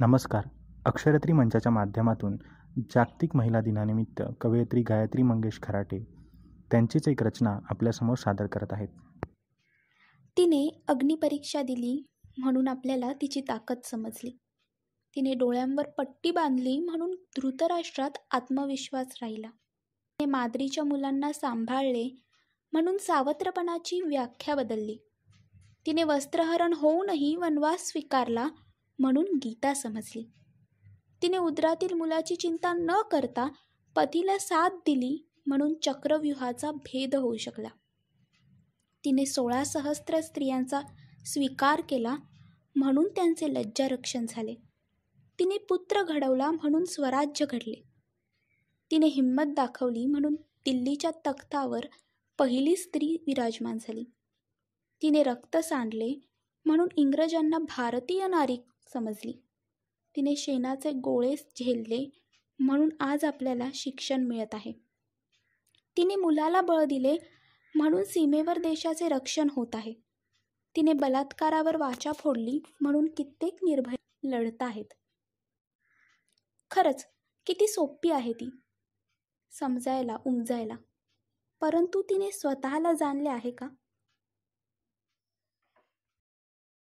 नमस्कार अक्षरत्री मंचाच्या माध्यमातून जागतिक महिला दिनानिमित्त कवयित्री गायत्री मंगेश खराटे त्यांचीच एक रचना आपल्यासमोर सादर करत आहेत तिने अग्निपरीक्षा दिली म्हणून आपल्याला तिची ताकद समजली तिने डोळ्यांवर पट्टी बांधली म्हणून धृतराष्ट्रात आत्मविश्वास राहिला तिने माद्रीच्या मुलांना सांभाळले म्हणून सावत्रपणाची व्याख्या बदलली तिने वस्त्रहरण होऊनही वनवास स्वीकारला म्हणून गीता समजली तिने उदरातील मुलाची चिंता न करता पतीला साथ दिली म्हणून चक्रव्यूहाचा भेद होऊ शकला तिने सोळा सहस्त्र स्त्रियांचा स्वीकार केला म्हणून त्यांचे लज्जारक्षण झाले तिने पुत्र घडवला म्हणून स्वराज्य घडले तिने हिंमत दाखवली म्हणून दिल्लीच्या तख्तावर पहिली स्त्री विराजमान झाली तिने रक्त सांडले म्हणून इंग्रजांना भारतीय नारी समजली तिने शेणाचे गोळे झेलले म्हणून आज आपल्याला शिक्षण मिळत आहे तिने मुलाला बळ दिले म्हणून सीमेवर देशाचे रक्षण होत आहे तिने बलात्कारावर वाचा फोडली म्हणून कित्येक निर्भय लढत आहेत खरच किती सोपी आहे ती समजायला उमजायला परंतु तिने स्वतःला जाणले आहे का